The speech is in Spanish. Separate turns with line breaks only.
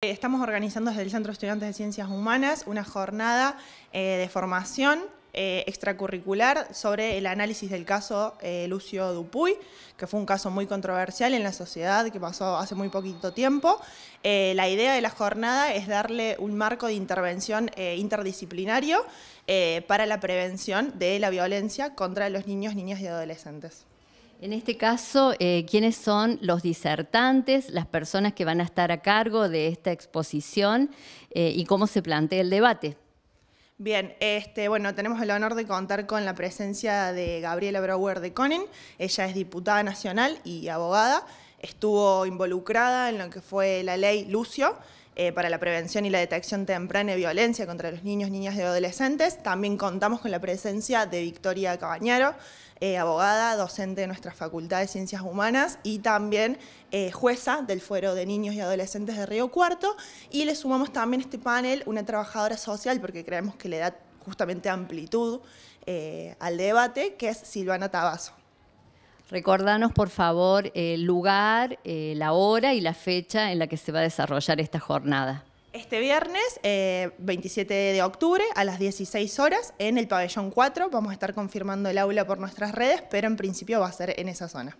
Eh, estamos organizando desde el Centro de Estudiantes de Ciencias Humanas una jornada eh, de formación eh, extracurricular sobre el análisis del caso Lucio Dupuy, que fue un caso muy controversial en la sociedad que pasó hace muy poquito tiempo. la idea de la jornada es darle un marco de intervención interdisciplinario para la prevención de la violencia contra los niños, niñas y adolescentes. En este
caso, eh, ¿quiénes son los disertantes, las personas que van a estar a cargo de esta exposición eh, y cómo se plantea el debate?
Bien, este, bueno, tenemos el honor de contar con la presencia de Gabriela Brouwer de Conen. Ella es diputada nacional y abogada. Estuvo involucrada en lo que fue la ley Lucio eh, para la prevención y la detección temprana de violencia contra los niños, niñas y adolescentes. También contamos con la presencia de Victoria Cabañero, eh, abogada, docente de nuestra Facultad de Ciencias Humanas y también eh, jueza del Fuero de Niños y Adolescentes de Río Cuarto. Y le sumamos también a este panel una trabajadora social porque creemos que le da justamente amplitud al debate, que es Silvana Tabazo. Recordanos,
por favor, el lugar, eh, la hora y la fecha en la que se va a desarrollar esta jornada.
Este viernes, 27 eh, de octubre, a las 16 horas, en el pabellón 4. Vamos a estar confirmando el aula por nuestras redes, pero en principio va a ser en esa zona.